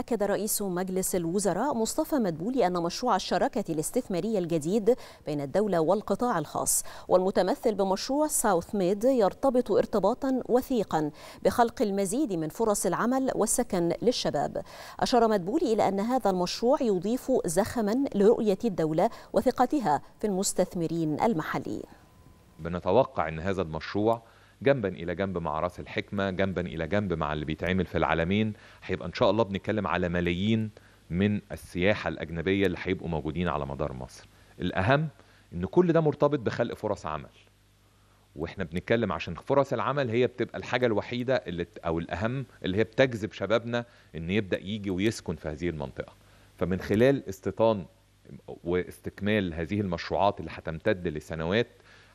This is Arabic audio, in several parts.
أكد رئيس مجلس الوزراء مصطفى مدبولي أن مشروع الشراكة الاستثمارية الجديد بين الدولة والقطاع الخاص والمتمثل بمشروع ساوث ميد يرتبط ارتباطا وثيقا بخلق المزيد من فرص العمل والسكن للشباب أشار مدبولي إلى أن هذا المشروع يضيف زخما لرؤية الدولة وثقتها في المستثمرين المحليين بنتوقع أن هذا المشروع جنبا الى جنب مع راس الحكمه جنبا الى جنب مع اللي بيتعمل في العالمين هيبقى ان شاء الله بنتكلم على ملايين من السياحه الاجنبيه اللي هيبقوا موجودين على مدار مصر الاهم ان كل ده مرتبط بخلق فرص عمل واحنا بنتكلم عشان فرص العمل هي بتبقى الحاجه الوحيده اللي او الاهم اللي هي بتجذب شبابنا ان يبدا يجي ويسكن في هذه المنطقه فمن خلال استيطان واستكمال هذه المشروعات اللي هتمتد لسنوات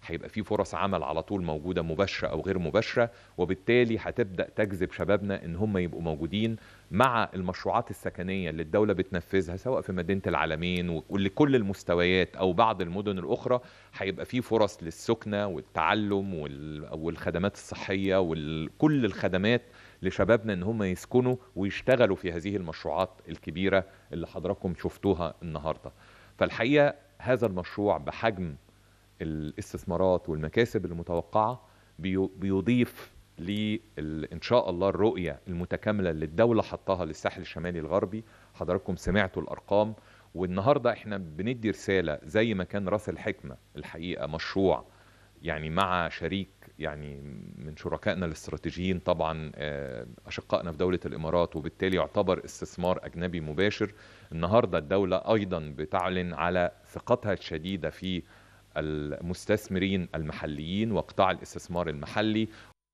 هيبقى في فرص عمل على طول موجوده مباشره او غير مباشره وبالتالي هتبدا تجذب شبابنا ان هم يبقوا موجودين مع المشروعات السكنيه اللي الدوله بتنفذها سواء في مدينه العالمين ولكل المستويات او بعض المدن الاخرى هيبقى في فرص للسكنه والتعلم والخدمات الصحيه وكل الخدمات لشبابنا ان هم يسكنوا ويشتغلوا في هذه المشروعات الكبيره اللي حضراتكم شفتوها النهارده فالحقيقه هذا المشروع بحجم الاستثمارات والمكاسب المتوقعه بيضيف لإن شاء الله الرؤية المتكاملة اللي الدولة حطها للساحل الشمالي الغربي حضراتكم سمعتوا الأرقام والنهاردة احنا بندي رسالة زي ما كان راس الحكمة الحقيقة مشروع يعني مع شريك يعني من شركائنا الاستراتيجيين طبعا آه، أشقائنا في دولة الإمارات وبالتالي يعتبر استثمار أجنبي مباشر النهاردة الدولة أيضا بتعلن على ثقتها الشديدة في المستثمرين المحليين وقطاع الاستثمار المحلي